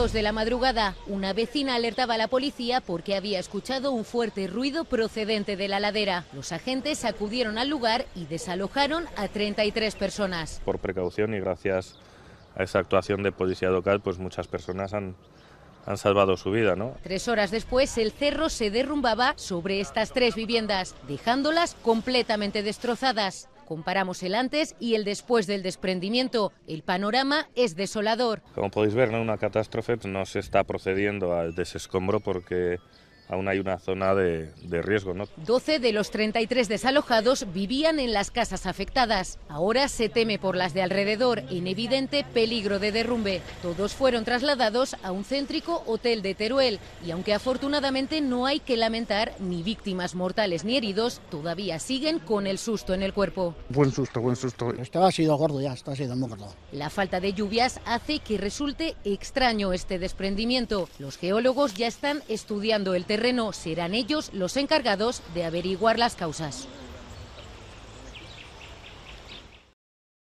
2 de la madrugada, una vecina alertaba a la policía porque había escuchado un fuerte ruido procedente de la ladera. Los agentes acudieron al lugar y desalojaron a 33 personas. Por precaución y gracias a esa actuación de policía local, pues muchas personas han, han salvado su vida, ¿no? Tres horas después, el cerro se derrumbaba sobre estas tres viviendas, dejándolas completamente destrozadas. Comparamos el antes y el después del desprendimiento. El panorama es desolador. Como podéis ver, en una catástrofe pues, no se está procediendo al desescombro porque aún hay una zona de, riesgo. ¿no? 12 de los 33 desalojados vivían en las casas afectadas. Ahora se teme por las de alrededor, en evidente peligro de derrumbe. Todos fueron trasladados a un céntrico hotel de Teruel y aunque afortunadamente no hay que lamentar ni víctimas mortales ni heridos, todavía siguen con el susto en el cuerpo. Buen susto, buen susto. Estaba sido gordo ya, ha sido muy gordo. La falta de lluvias hace que resulte extraño este desprendimiento. Los geólogos ya están estudiando el terreno serán ellos los encargados de averiguar las causas.